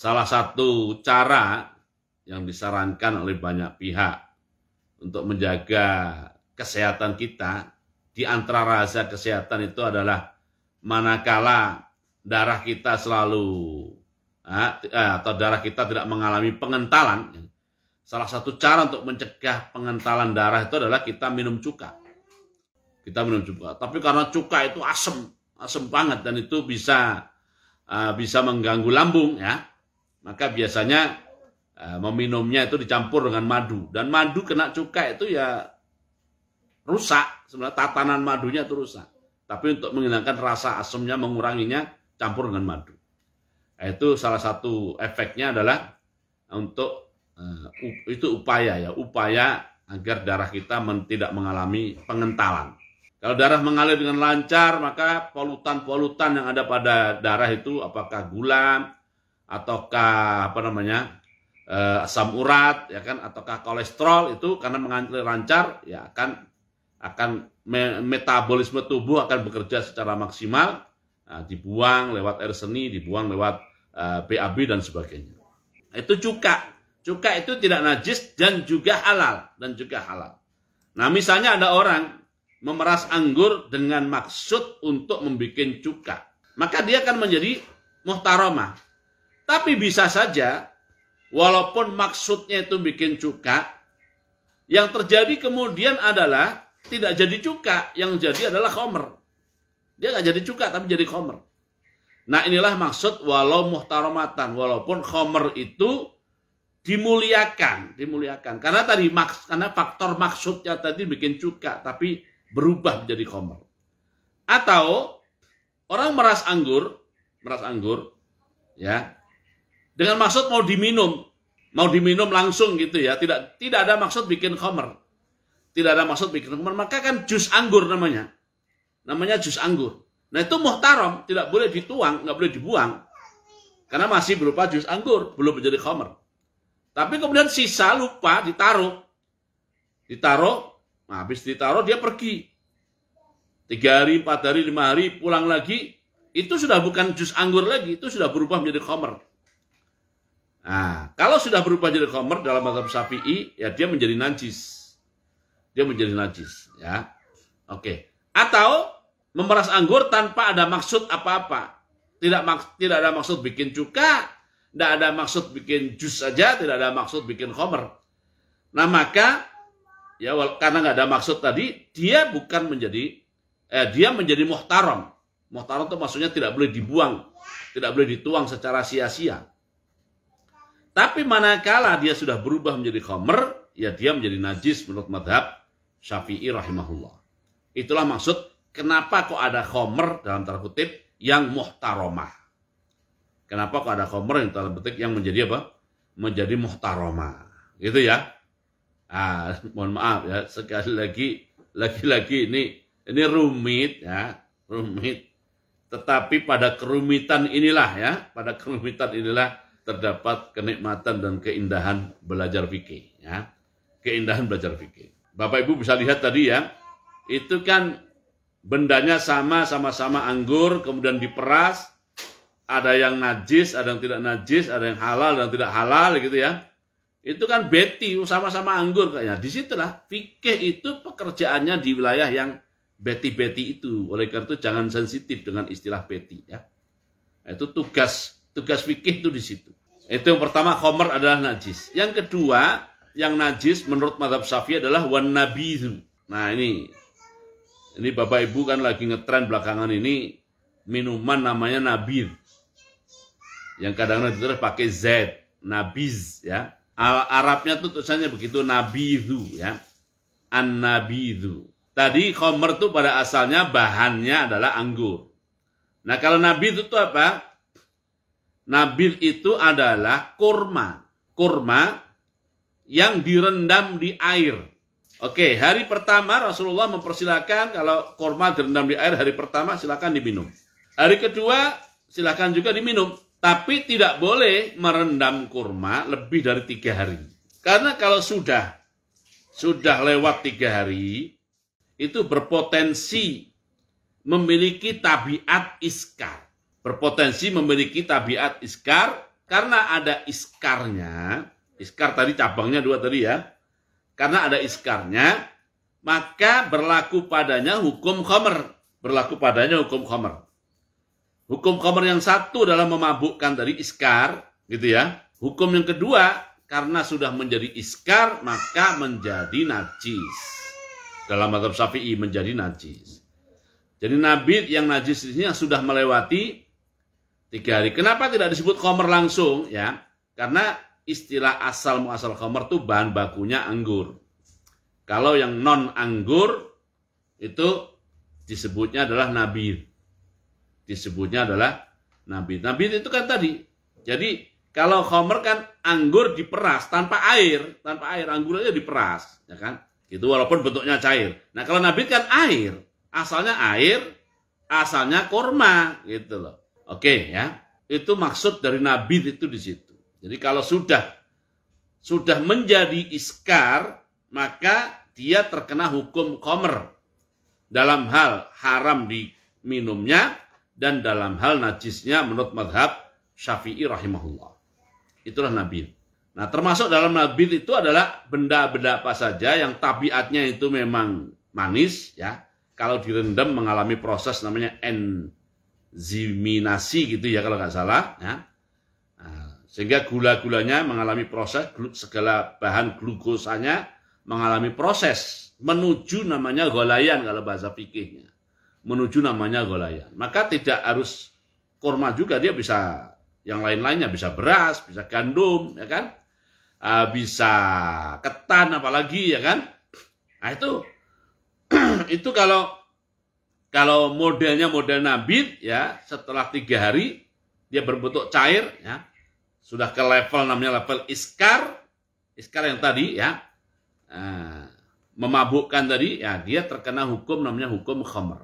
salah satu cara yang disarankan oleh banyak pihak untuk menjaga kesehatan kita, di antara rasa kesehatan itu adalah manakala darah kita selalu eh, atau darah kita tidak mengalami pengentalan. Salah satu cara untuk mencegah pengentalan darah itu adalah kita minum cuka. Kita minum cuka. Tapi karena cuka itu asem asam banget dan itu bisa eh, bisa mengganggu lambung ya maka biasanya uh, meminumnya itu dicampur dengan madu dan madu kena cuka itu ya rusak sebenarnya tatanan madunya itu rusak. Tapi untuk menghilangkan rasa asamnya menguranginya campur dengan madu. Nah, itu salah satu efeknya adalah untuk uh, itu upaya ya, upaya agar darah kita men, tidak mengalami pengentalan. Kalau darah mengalir dengan lancar, maka polutan-polutan yang ada pada darah itu apakah gula, ataukah apa namanya eh, asam urat ya kan ataukah kolesterol itu karena mengalir lancar ya akan akan me metabolisme tubuh akan bekerja secara maksimal nah, dibuang lewat air seni dibuang lewat eh, BAB dan sebagainya itu cuka cuka itu tidak najis dan juga halal dan juga halal nah misalnya ada orang memeras anggur dengan maksud untuk membuat cuka maka dia akan menjadi muhtaromah tapi bisa saja, walaupun maksudnya itu bikin cuka, yang terjadi kemudian adalah tidak jadi cuka, yang jadi adalah khomer. Dia nggak jadi cuka, tapi jadi khomer. Nah inilah maksud walau muhtaromatan, walaupun khomer itu dimuliakan, dimuliakan. Karena tadi maks, karena faktor maksudnya tadi bikin cuka, tapi berubah menjadi khomer. Atau orang meras anggur, meras anggur, ya dengan maksud mau diminum, mau diminum langsung gitu ya. Tidak tidak ada maksud bikin khamr. Tidak ada maksud bikin khamr, maka kan jus anggur namanya. Namanya jus anggur. Nah itu muhtaram, tidak boleh dituang, nggak boleh dibuang. Karena masih berupa jus anggur, belum menjadi khamr. Tapi kemudian sisa lupa ditaruh. Ditaruh, nah habis ditaruh dia pergi. Tiga hari, empat hari, lima hari, pulang lagi. Itu sudah bukan jus anggur lagi, itu sudah berubah menjadi khamr. Nah, kalau sudah berubah jadi khomer dalam mazhab Syafi'i, ya dia menjadi najis. Dia menjadi najis, ya. Oke. Okay. Atau memeras anggur tanpa ada maksud apa-apa. Tidak mak tidak ada maksud bikin cuka, tidak ada maksud bikin jus saja, tidak ada maksud bikin khomer. Nah, maka ya karena nggak ada maksud tadi, dia bukan menjadi eh, dia menjadi muhtaram. Muhtaram itu maksudnya tidak boleh dibuang, tidak boleh dituang secara sia-sia. Tapi manakala dia sudah berubah menjadi khamer, ya dia menjadi najis menurut madhab Syafi'i rahimahullah. Itulah maksud kenapa kok ada khamer dalam tanda kutip yang muhtaromah. Kenapa kok ada khamer yang tanda kutip yang menjadi apa? Menjadi muhtaromah. Gitu ya. Ah, mohon maaf ya, sekali lagi lagi-lagi ini ini rumit ya, rumit. Tetapi pada kerumitan inilah ya, pada kerumitan inilah terdapat kenikmatan dan keindahan belajar fikih ya. Keindahan belajar fikih. Bapak Ibu bisa lihat tadi ya, itu kan bendanya sama sama-sama anggur kemudian diperas ada yang najis, ada yang tidak najis, ada yang halal dan tidak halal gitu ya. Itu kan beti sama-sama anggur kayaknya. situlah fikih itu pekerjaannya di wilayah yang beti-beti itu. Oleh karena itu jangan sensitif dengan istilah beti ya. Itu tugas Tugas fikih itu di situ. Itu yang pertama khomer adalah najis. Yang kedua, yang najis menurut madhab syafi'i adalah wan Nah ini, ini bapak ibu kan lagi ngetren belakangan ini minuman namanya nabiz. Yang kadang-kadang terus pakai Z, nabiz ya. Al Arabnya tuh tulisannya begitu nabidhu ya. an Tadi khomer tuh pada asalnya bahannya adalah anggur. Nah kalau nabi itu tuh apa? Nabil itu adalah kurma. Kurma yang direndam di air. Oke, hari pertama Rasulullah mempersilahkan kalau kurma direndam di air hari pertama silahkan diminum. Hari kedua silahkan juga diminum, tapi tidak boleh merendam kurma lebih dari tiga hari. Karena kalau sudah sudah lewat tiga hari itu berpotensi memiliki tabiat iskar berpotensi memiliki tabiat iskar karena ada iskarnya, iskar tadi cabangnya dua tadi ya, karena ada iskarnya, maka berlaku padanya hukum khomer, berlaku padanya hukum khomer. Hukum khomer yang satu dalam memabukkan dari iskar, gitu ya. Hukum yang kedua, karena sudah menjadi iskar, maka menjadi najis. Dalam madhab syafi'i menjadi najis. Jadi nabi yang najis ini sudah melewati tiga hari. Kenapa tidak disebut komer langsung ya? Karena istilah asal muasal komer itu bahan bakunya anggur. Kalau yang non anggur itu disebutnya adalah nabir. Disebutnya adalah nabir. Nabir itu kan tadi. Jadi kalau komer kan anggur diperas tanpa air, tanpa air anggur aja diperas, ya kan? Itu walaupun bentuknya cair. Nah kalau nabit kan air, asalnya air, asalnya kurma gitu loh. Oke ya. Itu maksud dari nabi itu di situ. Jadi kalau sudah sudah menjadi iskar, maka dia terkena hukum komer dalam hal haram diminumnya dan dalam hal najisnya menurut madhab syafi'i rahimahullah. Itulah nabi. Nah termasuk dalam nabi itu adalah benda-benda apa saja yang tabiatnya itu memang manis ya. Kalau direndam mengalami proses namanya en ziminasi gitu ya kalau nggak salah ya. Nah, sehingga gula-gulanya mengalami proses segala bahan glukosanya mengalami proses menuju namanya golayan kalau bahasa pikirnya menuju namanya golayan maka tidak harus kurma juga dia bisa yang lain-lainnya bisa beras bisa gandum ya kan ah, bisa ketan apalagi ya kan nah itu itu kalau kalau modelnya model nabit ya setelah tiga hari dia berbentuk cair ya sudah ke level namanya level iskar iskar yang tadi ya eh, memabukkan tadi ya dia terkena hukum namanya hukum khamar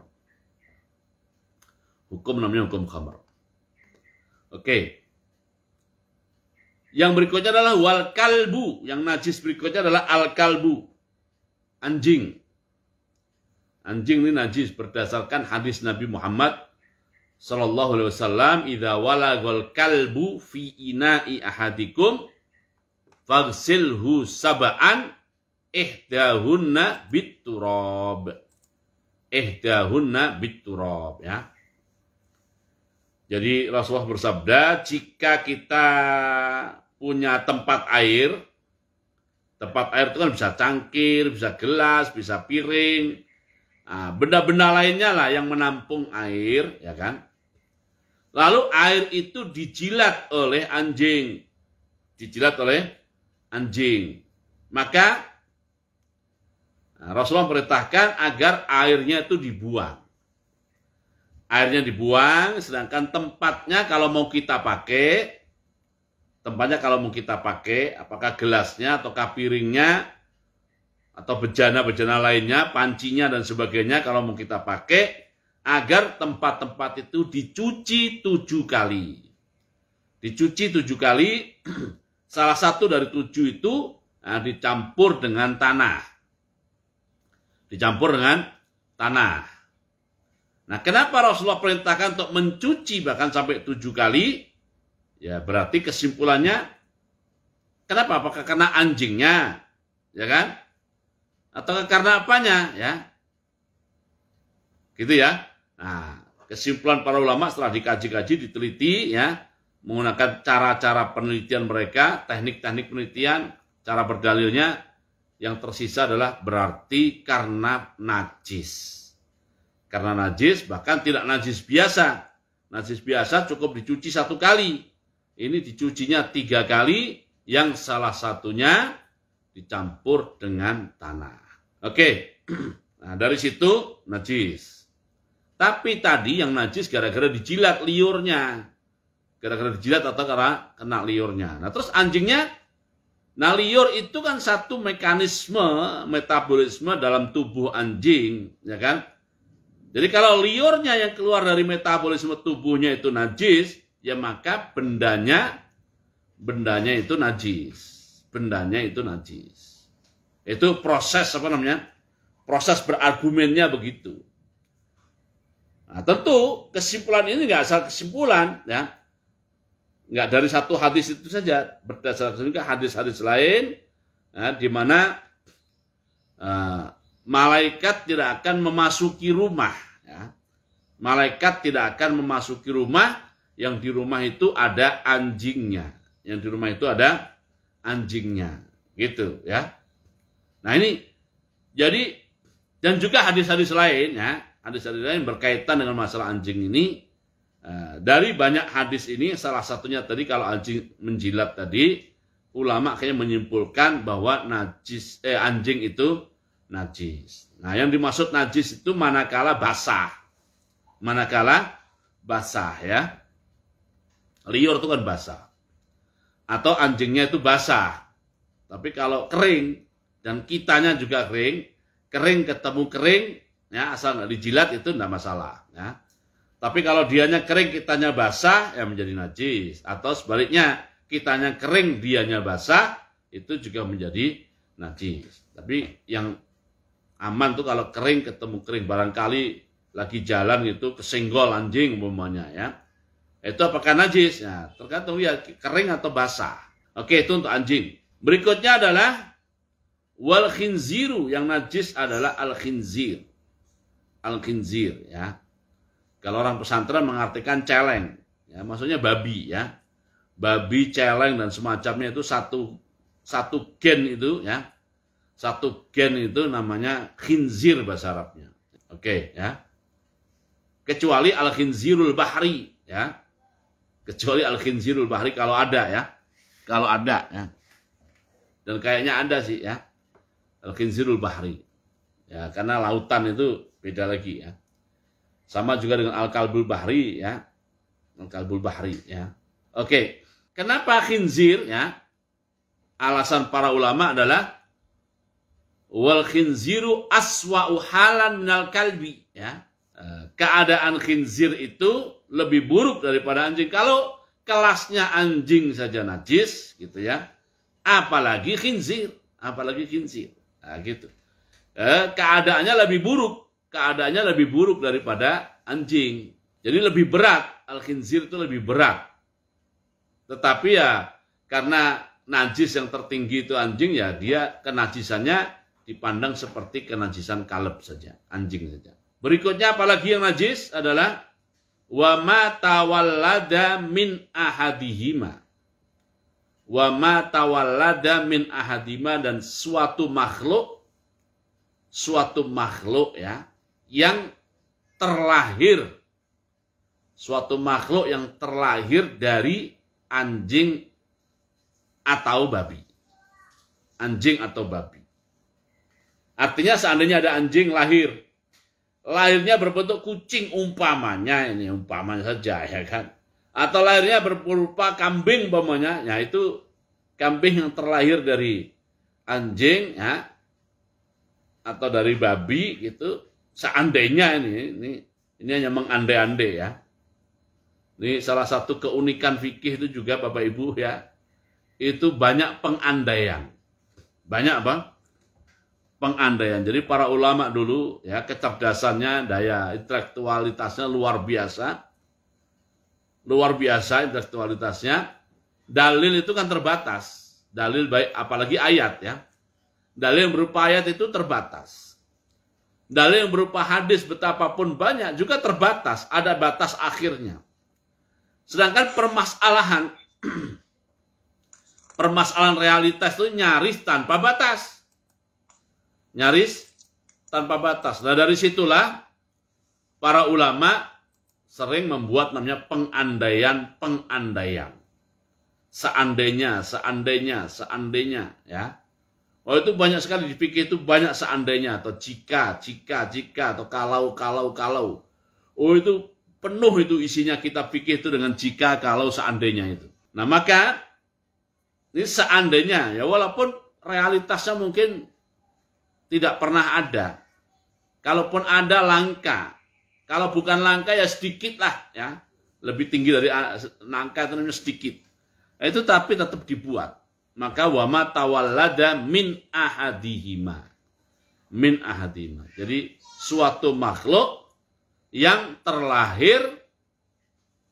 hukum namanya hukum khamar oke yang berikutnya adalah wal kalbu yang najis berikutnya adalah al kalbu anjing Anjing ini najis berdasarkan hadis Nabi Muhammad sallallahu alaihi wasallam idza walagol kalbu fi ina'i ahadikum fagsilhu sabaan ihdahunna bitturab ihdahunna bitturab ya jadi Rasulullah bersabda jika kita punya tempat air tempat air itu kan bisa cangkir bisa gelas bisa piring Ah, benda-benda lainnya lah yang menampung air, ya kan? Lalu air itu dijilat oleh anjing. Dijilat oleh anjing. Maka ah, Rasulullah perintahkan agar airnya itu dibuang. Airnya dibuang, sedangkan tempatnya kalau mau kita pakai, tempatnya kalau mau kita pakai, apakah gelasnya atau piringnya, atau bejana-bejana lainnya, pancinya dan sebagainya kalau mau kita pakai agar tempat-tempat itu dicuci tujuh kali. Dicuci tujuh kali, salah satu dari tujuh itu nah, dicampur dengan tanah. Dicampur dengan tanah. Nah kenapa Rasulullah perintahkan untuk mencuci bahkan sampai tujuh kali? Ya berarti kesimpulannya, kenapa? Apakah karena anjingnya? Ya kan? atau karena apanya ya gitu ya nah kesimpulan para ulama setelah dikaji-kaji diteliti ya menggunakan cara-cara penelitian mereka teknik-teknik penelitian cara berdalilnya yang tersisa adalah berarti karena najis karena najis bahkan tidak najis biasa najis biasa cukup dicuci satu kali ini dicucinya tiga kali yang salah satunya dicampur dengan tanah Oke. Nah, dari situ najis. Tapi tadi yang najis gara-gara dijilat liurnya. Gara-gara dijilat atau karena kena liurnya. Nah, terus anjingnya Nah, liur itu kan satu mekanisme metabolisme dalam tubuh anjing, ya kan? Jadi kalau liurnya yang keluar dari metabolisme tubuhnya itu najis, ya maka bendanya bendanya itu najis. Bendanya itu najis. Itu proses apa namanya? Proses berargumennya begitu. Nah, tentu kesimpulan ini nggak asal kesimpulan ya. Nggak dari satu hadis itu saja, berdasarkan juga hadis-hadis lain ya, di mana uh, malaikat tidak akan memasuki rumah ya. Malaikat tidak akan memasuki rumah yang di rumah itu ada anjingnya. Yang di rumah itu ada anjingnya. Gitu ya. Nah ini jadi dan juga hadis-hadis lain ya, hadis-hadis lain berkaitan dengan masalah anjing ini. Eh, dari banyak hadis ini salah satunya tadi kalau anjing menjilat tadi ulama kayaknya menyimpulkan bahwa najis eh, anjing itu najis. Nah, yang dimaksud najis itu manakala basah. Manakala basah ya. Liur itu kan basah. Atau anjingnya itu basah. Tapi kalau kering dan kitanya juga kering, kering ketemu kering, ya asal nggak dijilat itu tidak masalah. Ya. Tapi kalau dianya kering kitanya basah, ya menjadi najis. Atau sebaliknya, kitanya kering dianya basah, itu juga menjadi najis. Tapi yang aman tuh kalau kering ketemu kering, barangkali lagi jalan itu kesenggol anjing umumnya, ya. Itu apakah najis? Ya, tergantung ya kering atau basah. Oke, itu untuk anjing. Berikutnya adalah Wal khinziru yang najis adalah al khinzir. Al khinzir ya. Kalau orang pesantren mengartikan celeng, ya maksudnya babi ya. Babi, celeng dan semacamnya itu satu satu gen itu ya. Satu gen itu namanya khinzir bahasa Arabnya. Oke ya. Kecuali al khinzirul bahri ya. Kecuali al khinzirul bahri kalau ada ya. Kalau ada ya dan kayaknya ada sih ya Al-Kinzirul Bahri. Ya, karena lautan itu beda lagi ya. Sama juga dengan Al-Kalbul Bahri ya. Al-Kalbul Bahri ya. Oke. Kenapa khinzir ya? Alasan para ulama adalah wal khinziru aswa'u halan minal kalbi ya. Eh, keadaan khinzir itu lebih buruk daripada anjing. Kalau kelasnya anjing saja najis gitu ya. Apalagi khinzir, apalagi khinzir. Nah, gitu. Eh, keadaannya lebih buruk, keadaannya lebih buruk daripada anjing. Jadi lebih berat, al-khinzir itu lebih berat. Tetapi ya karena najis yang tertinggi itu anjing ya dia kenajisannya dipandang seperti kenajisan kalep saja, anjing saja. Berikutnya apalagi yang najis adalah wa ma min ahadihima wa ma tawallada min ahadima dan suatu makhluk suatu makhluk ya yang terlahir suatu makhluk yang terlahir dari anjing atau babi anjing atau babi artinya seandainya ada anjing lahir lahirnya berbentuk kucing umpamanya ini umpamanya saja ya kan atau lahirnya berupa kambing umpamanya, ya itu kambing yang terlahir dari anjing ya atau dari babi gitu. Seandainya ini ini ini hanya mengandai-andai ya. Ini salah satu keunikan fikih itu juga Bapak Ibu ya. Itu banyak pengandaian. Banyak apa? Pengandaian. Jadi para ulama dulu ya kecerdasannya, daya intelektualitasnya luar biasa luar biasa intelektualitasnya. Dalil itu kan terbatas. Dalil baik apalagi ayat ya. Dalil yang berupa ayat itu terbatas. Dalil yang berupa hadis betapapun banyak juga terbatas, ada batas akhirnya. Sedangkan permasalahan permasalahan realitas itu nyaris tanpa batas. Nyaris tanpa batas. Nah, dari situlah para ulama sering membuat namanya pengandaian, pengandaian. Seandainya, seandainya, seandainya, ya. Oh itu banyak sekali dipikir itu banyak seandainya atau jika, jika, jika atau kalau, kalau, kalau. Oh itu penuh itu isinya kita pikir itu dengan jika, kalau, seandainya itu. Nah maka ini seandainya ya walaupun realitasnya mungkin tidak pernah ada. Kalaupun ada langka, kalau bukan langka ya sedikit lah ya. Lebih tinggi dari ah, langka itu sedikit. Nah, itu tapi tetap dibuat. Maka wama tawallada min ahadihima. Min ahadihima. Jadi suatu makhluk yang terlahir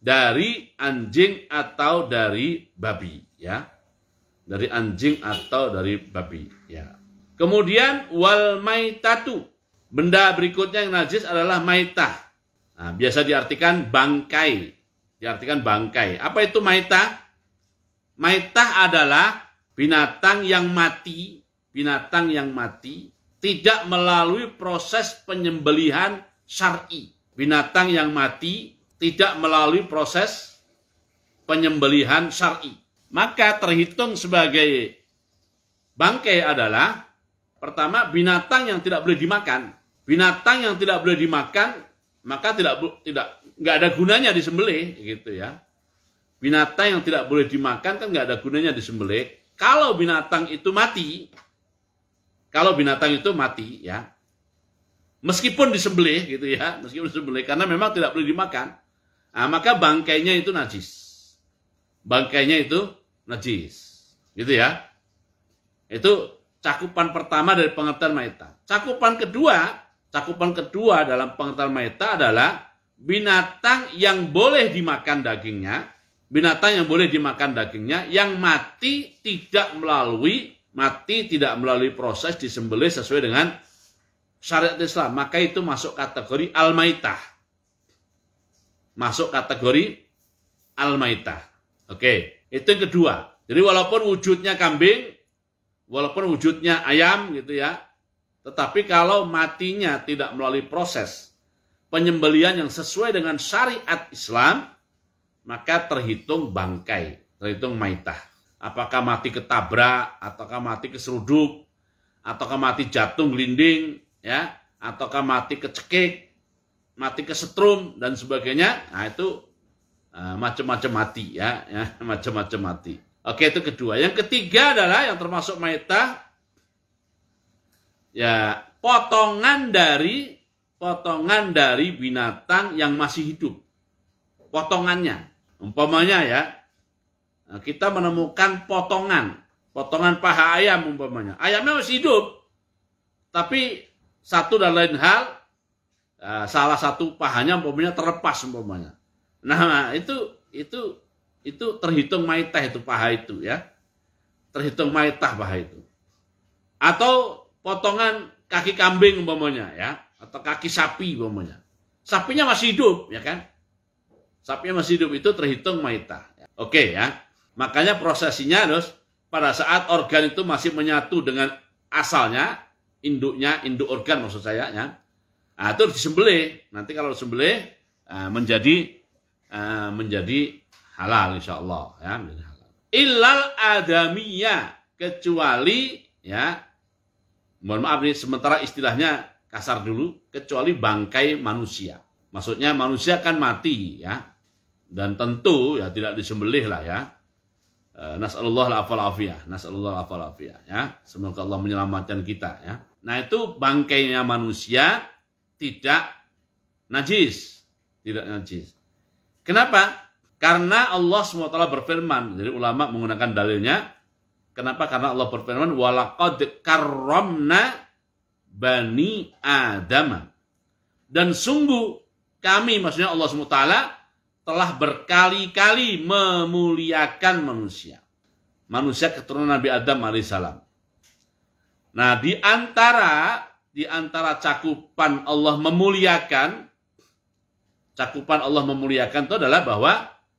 dari anjing atau dari babi ya dari anjing atau dari babi ya kemudian wal maitatu benda berikutnya yang najis adalah maitah Nah, biasa diartikan bangkai. Diartikan bangkai. Apa itu maita? Maita adalah binatang yang mati, binatang yang mati tidak melalui proses penyembelihan syar'i. Binatang yang mati tidak melalui proses penyembelihan syar'i. Maka terhitung sebagai bangkai adalah pertama binatang yang tidak boleh dimakan. Binatang yang tidak boleh dimakan maka tidak tidak nggak ada gunanya disembelih gitu ya. Binatang yang tidak boleh dimakan kan nggak ada gunanya disembelih. Kalau binatang itu mati, kalau binatang itu mati ya, meskipun disembelih gitu ya, meskipun disembelih karena memang tidak boleh dimakan, nah, maka bangkainya itu najis, bangkainya itu najis, gitu ya. Itu cakupan pertama dari pengertian maita. Cakupan kedua Cakupan kedua dalam pengertian meta adalah binatang yang boleh dimakan dagingnya, binatang yang boleh dimakan dagingnya yang mati tidak melalui mati tidak melalui proses disembelih sesuai dengan syariat Islam, maka itu masuk kategori al-maitah. Masuk kategori al-maitah. Oke, itu yang kedua. Jadi walaupun wujudnya kambing, walaupun wujudnya ayam gitu ya, tetapi kalau matinya tidak melalui proses penyembelian yang sesuai dengan syariat Islam, maka terhitung bangkai, terhitung maitah. Apakah mati ketabrak, ataukah mati keseruduk, ataukah mati jatuh gelinding, ya, ataukah mati kecekik, mati kesetrum dan sebagainya. Nah, itu macam eh, macam-macam mati ya, ya macam-macam mati. Oke, itu kedua. Yang ketiga adalah yang termasuk maitah ya potongan dari potongan dari binatang yang masih hidup. Potongannya. Umpamanya ya, nah, kita menemukan potongan, potongan paha ayam umpamanya. Ayamnya masih hidup, tapi satu dan lain hal, ya, salah satu pahanya umpamanya terlepas umpamanya. Nah itu itu itu terhitung maitah itu paha itu ya, terhitung maitah paha itu. Atau potongan kaki kambing umpamanya ya atau kaki sapi umpamanya. Sapinya masih hidup ya kan? Sapinya masih hidup itu terhitung maita. Ya. Oke ya. Makanya prosesinya harus pada saat organ itu masih menyatu dengan asalnya induknya induk organ maksud saya ya. Nah, itu disembelih. Nanti kalau disembelih eh, menjadi eh, menjadi halal insyaallah ya menjadi halal. Ilal adamiyah kecuali ya mohon maaf nih, sementara istilahnya kasar dulu, kecuali bangkai manusia. Maksudnya manusia kan mati ya, dan tentu ya tidak disembelih lah ya. Eh, nasallallahu afal afiyah, nasallallahu afal afiyah ya. Semoga Allah menyelamatkan kita ya. Nah itu bangkainya manusia tidak najis, tidak najis. Kenapa? Karena Allah SWT berfirman, jadi ulama menggunakan dalilnya, Kenapa? Karena Allah berfirman, "Walaqad karamna bani Adam." Dan sungguh kami, maksudnya Allah SWT, telah berkali-kali memuliakan manusia. Manusia keturunan Nabi Adam alaihissalam. Nah, di antara di antara cakupan Allah memuliakan cakupan Allah memuliakan itu adalah bahwa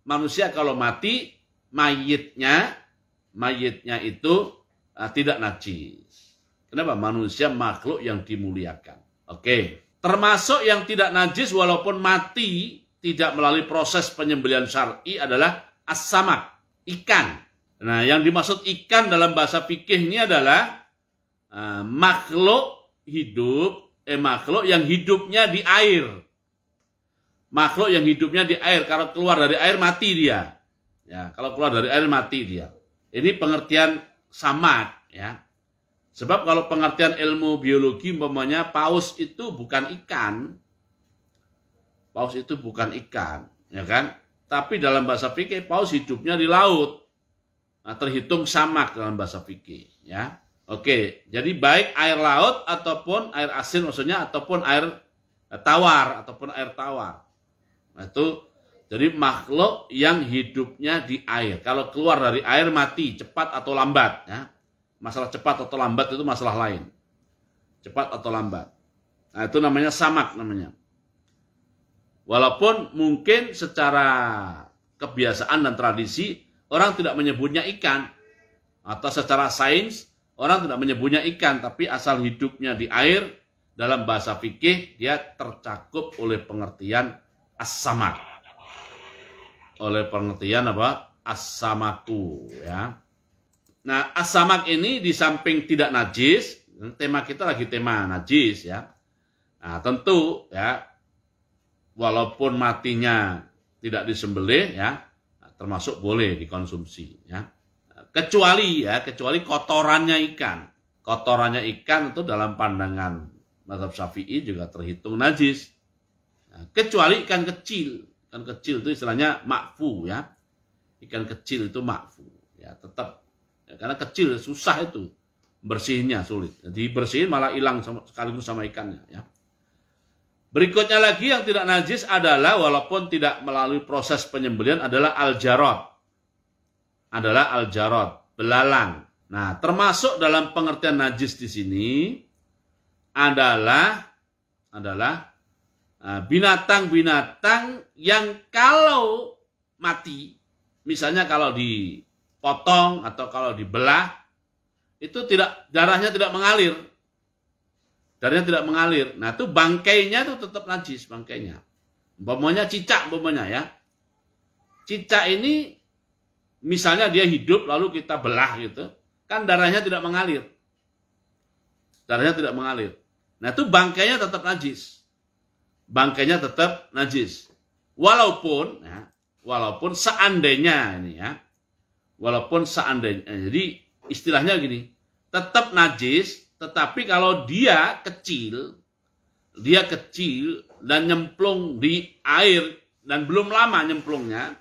manusia kalau mati mayitnya mayitnya itu uh, tidak najis. Kenapa? Manusia makhluk yang dimuliakan. Oke. Okay. Termasuk yang tidak najis walaupun mati tidak melalui proses penyembelian syar'i adalah as ikan. Nah, yang dimaksud ikan dalam bahasa fikih ini adalah uh, makhluk hidup, eh makhluk yang hidupnya di air. Makhluk yang hidupnya di air, kalau keluar dari air mati dia. Ya, kalau keluar dari air mati dia. Ini pengertian samad ya. Sebab kalau pengertian ilmu biologi umpamanya paus itu bukan ikan. Paus itu bukan ikan, ya kan? Tapi dalam bahasa fikih paus hidupnya di laut. Nah, terhitung samak dalam bahasa fikih, ya. Oke, jadi baik air laut ataupun air asin maksudnya ataupun air tawar ataupun air tawar. Nah, itu jadi makhluk yang hidupnya di air. Kalau keluar dari air mati cepat atau lambat. Ya. Masalah cepat atau lambat itu masalah lain. Cepat atau lambat. Nah, itu namanya samak namanya. Walaupun mungkin secara kebiasaan dan tradisi orang tidak menyebutnya ikan. Atau secara sains orang tidak menyebutnya ikan. Tapi asal hidupnya di air dalam bahasa fikih dia tercakup oleh pengertian as-samak oleh pengertian apa? asamaku ya. Nah, asamak ini di samping tidak najis, tema kita lagi tema najis ya. Nah, tentu ya walaupun matinya tidak disembelih ya, nah, termasuk boleh dikonsumsi ya. Kecuali ya, kecuali kotorannya ikan. Kotorannya ikan itu dalam pandangan mazhab Syafi'i juga terhitung najis. Nah, kecuali ikan kecil Ikan kecil itu istilahnya makfu ya. Ikan kecil itu makfu ya tetap ya, karena kecil susah itu bersihnya sulit. Jadi bersihin malah hilang sama, sekaligus sama ikannya ya. Berikutnya lagi yang tidak najis adalah walaupun tidak melalui proses penyembelian adalah al-jarod. Adalah al-jarod, belalang. Nah, termasuk dalam pengertian najis di sini adalah adalah Ah, binatang-binatang yang kalau mati, misalnya kalau dipotong atau kalau dibelah, itu tidak darahnya tidak mengalir. Darahnya tidak mengalir. Nah, itu bangkainya itu tetap najis bangkainya. Umpamanya cicak umpamanya ya. Cicak ini misalnya dia hidup lalu kita belah gitu, kan darahnya tidak mengalir. Darahnya tidak mengalir. Nah, itu bangkainya tetap najis bangkainya tetap najis. Walaupun, ya, walaupun seandainya ini ya, walaupun seandainya, eh, jadi istilahnya gini, tetap najis, tetapi kalau dia kecil, dia kecil dan nyemplung di air dan belum lama nyemplungnya,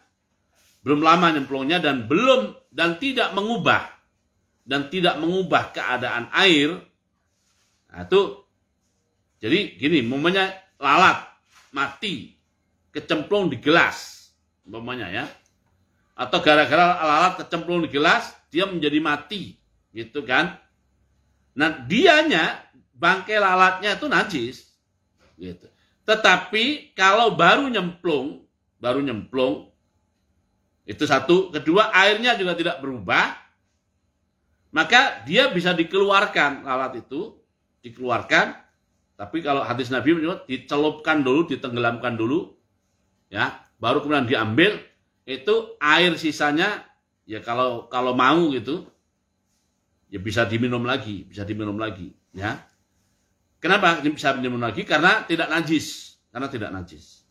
belum lama nyemplungnya dan belum dan tidak mengubah dan tidak mengubah keadaan air, nah, itu jadi gini, momennya lalat mati kecemplung di gelas umpamanya ya atau gara-gara lalat kecemplung di gelas dia menjadi mati gitu kan nah dianya bangkai lalatnya itu najis gitu tetapi kalau baru nyemplung baru nyemplung itu satu kedua airnya juga tidak berubah maka dia bisa dikeluarkan lalat itu dikeluarkan tapi kalau hadis Nabi menyebut dicelupkan dulu, ditenggelamkan dulu, ya, baru kemudian diambil, itu air sisanya ya kalau kalau mau gitu ya bisa diminum lagi, bisa diminum lagi, ya. Kenapa bisa diminum lagi? Karena tidak najis, karena tidak najis.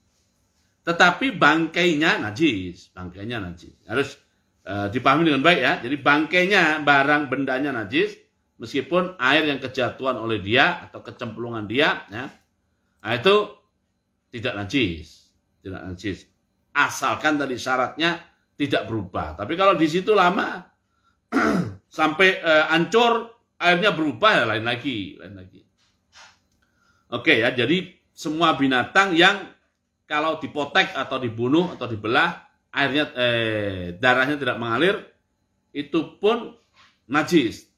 Tetapi bangkainya najis, bangkainya najis. Harus e, dipahami dengan baik ya. Jadi bangkainya barang bendanya najis, meskipun air yang kejatuhan oleh dia atau kecemplungan dia ya nah itu tidak najis tidak najis asalkan tadi syaratnya tidak berubah tapi kalau di situ lama sampai eh, ancur airnya berubah ya lain lagi lain lagi oke ya jadi semua binatang yang kalau dipotek atau dibunuh atau dibelah airnya eh, darahnya tidak mengalir itu pun najis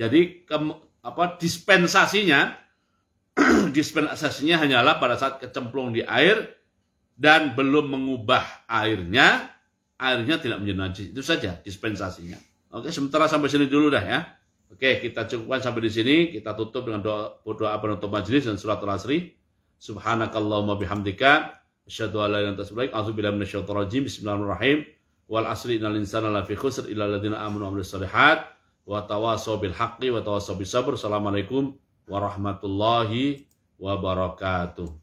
jadi ke, apa dispensasinya dispensasinya hanyalah pada saat kecemplung di air dan belum mengubah airnya, airnya tidak menjadi najis. Itu saja dispensasinya. Oke, sementara sampai sini dulu dah ya. Oke, kita cukupkan sampai di sini. Kita tutup dengan doa doa penutup majelis dan surat asri. Subhanakallahumma bihamdika. Asyhadu an la ilaha illa anta astaghfiruka wa Bismillahirrahmanirrahim. Wal asri innal insana lafi khusr illa alladziina aamanu wa 'amilus wa tawasau bil haqqi wa tawasau bis sabr. Assalamualaikum warahmatullahi wabarakatuh.